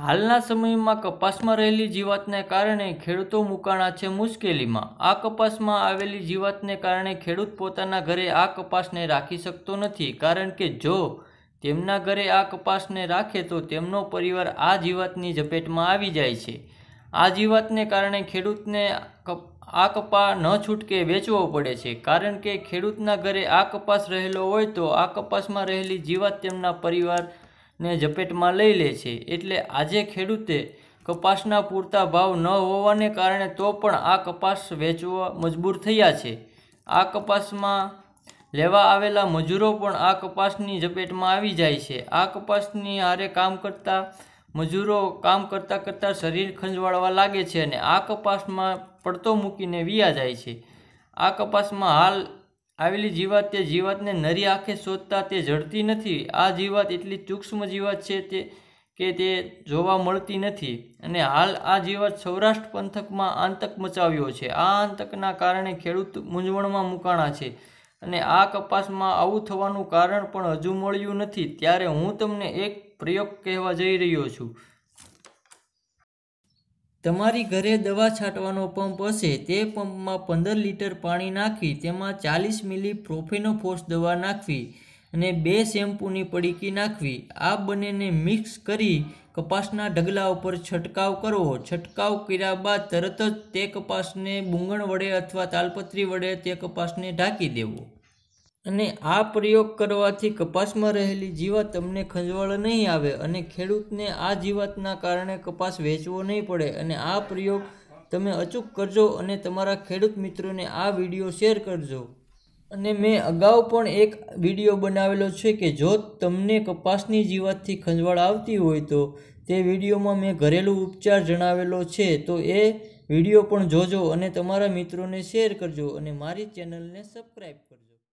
હાલના સમયમાં કપાસમાં રહેલી જીવાતને કારણે ખેડૂતો મુકાણા છે મુશ્કેલીમાં આ કપાસમાં આવેલી જીવાતને કારણે ખેડૂત પોતાના ઘરે આ કપાસને રાખી શકતો નથી કારણ કે જો તેમના ઘરે આ કપાસને રાખે તો તેમનો પરિવાર આ જીવાતની ઝપેટમાં આવી જાય છે આ જીવાતને કારણે ખેડૂતને આ કપા ન છૂટકે વેચવો પડે છે કારણ કે ખેડૂતના ઘરે આ કપાસ રહેલો હોય તો આ કપાસમાં રહેલી જીવાત તેમના પરિવાર ને ઝપેટમાં લઈ લે છે એટલે આજે ખેડૂતે કપાસના પૂરતા ભાવ ન હોવાને કારણે તો પણ આ કપાસ વેચવા મજબૂર થયા છે આ કપાસમાં લેવા આવેલા મજૂરો પણ આ કપાસની ઝપેટમાં આવી જાય છે આ કપાસની હારે કામ કરતા મજૂરો કામ કરતાં કરતાં શરીર ખંજવાળવા લાગે છે અને આ કપાસમાં પડતો મૂકીને વિયા જાય છે આ કપાસમાં હાલ આવેલી જીવાત તે જીવાતને નરી આંખે શોધતા તે જડતી નથી આ જીવાત એટલી સૂક્ષ્મ જીવાત છે તે કે તે જોવા મળતી નથી અને હાલ આ જીવાત સૌરાષ્ટ્ર પંથકમાં આંતક મચાવ્યો છે આ આંતકના કારણે ખેડૂત મૂંઝવણમાં મૂકાણા છે અને આ કપાસમાં આવું થવાનું કારણ પણ હજુ મળ્યું નથી ત્યારે હું તમને એક પ્રયોગ કહેવા જઈ રહ્યો છું તમારી ઘરે દવા છાંટવાનો પંપ હશે તે પંપમાં પંદર લીટર પાણી નાખી તેમાં ચાલીસ મિલી પ્રોફેનોફોસ દવા નાખવી અને બે શેમ્પૂની પડીકી નાખવી આ બંનેને મિક્સ કરી કપાસના ઢગલા ઉપર છંટકાવ કરવો છંટકાવ કર્યા બાદ તરત જ તે કપાસને બુંગણ વડે અથવા તાલપત્રી વડે તે કપાસને ઢાંકી દેવો અને આ પ્રયોગ કરવાથી કપાસમાં રહેલી જીવાત તમને ખંજવાળ નહીં આવે અને ખેડૂતને આ જીવાતના કારણે કપાસ વેચવો નહીં પડે અને આ પ્રયોગ તમે અચૂક કરજો અને તમારા ખેડૂત મિત્રોને આ વિડીયો શેર કરજો અને મેં અગાઉ પણ એક વિડીયો બનાવેલો છે કે જો તમને કપાસની જીવાતથી ખંજવાળ આવતી હોય તો તે વિડીયોમાં મેં ઘરેલું ઉપચાર જણાવેલો છે તો એ વિડીયો પણ જોજો અને તમારા મિત્રોને શેર કરજો અને મારી ચેનલને સબસ્ક્રાઈબ કરજો